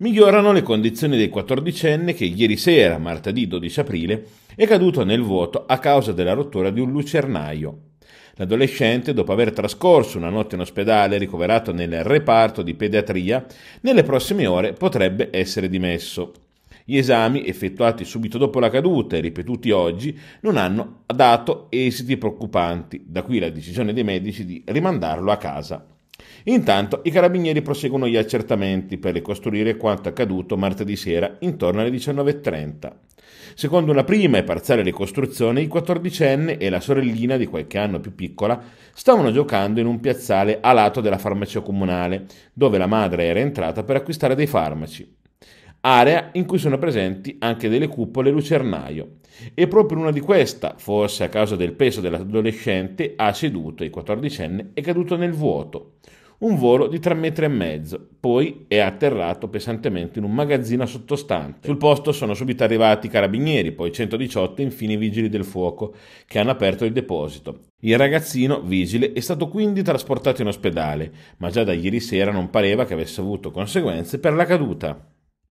migliorano le condizioni del quattordicenne che ieri sera, martedì 12 aprile, è caduto nel vuoto a causa della rottura di un lucernaio. L'adolescente, dopo aver trascorso una notte in ospedale ricoverato nel reparto di pediatria, nelle prossime ore potrebbe essere dimesso. Gli esami effettuati subito dopo la caduta e ripetuti oggi non hanno dato esiti preoccupanti, da qui la decisione dei medici di rimandarlo a casa. Intanto i carabinieri proseguono gli accertamenti per ricostruire quanto accaduto martedì sera intorno alle 19.30. Secondo una prima e parziale ricostruzione, il quattordicenne e la sorellina di qualche anno più piccola stavano giocando in un piazzale a lato della farmacia comunale, dove la madre era entrata per acquistare dei farmaci area in cui sono presenti anche delle cupole lucernaio. E proprio una di queste, forse a causa del peso dell'adolescente, ha seduto ceduto, il quattordicenne è caduto nel vuoto un volo di 3 metri e mezzo, poi è atterrato pesantemente in un magazzino sottostante. Sul posto sono subito arrivati i carabinieri, poi 118 e infine i vigili del fuoco, che hanno aperto il deposito. Il ragazzino, vigile, è stato quindi trasportato in ospedale, ma già da ieri sera non pareva che avesse avuto conseguenze per la caduta.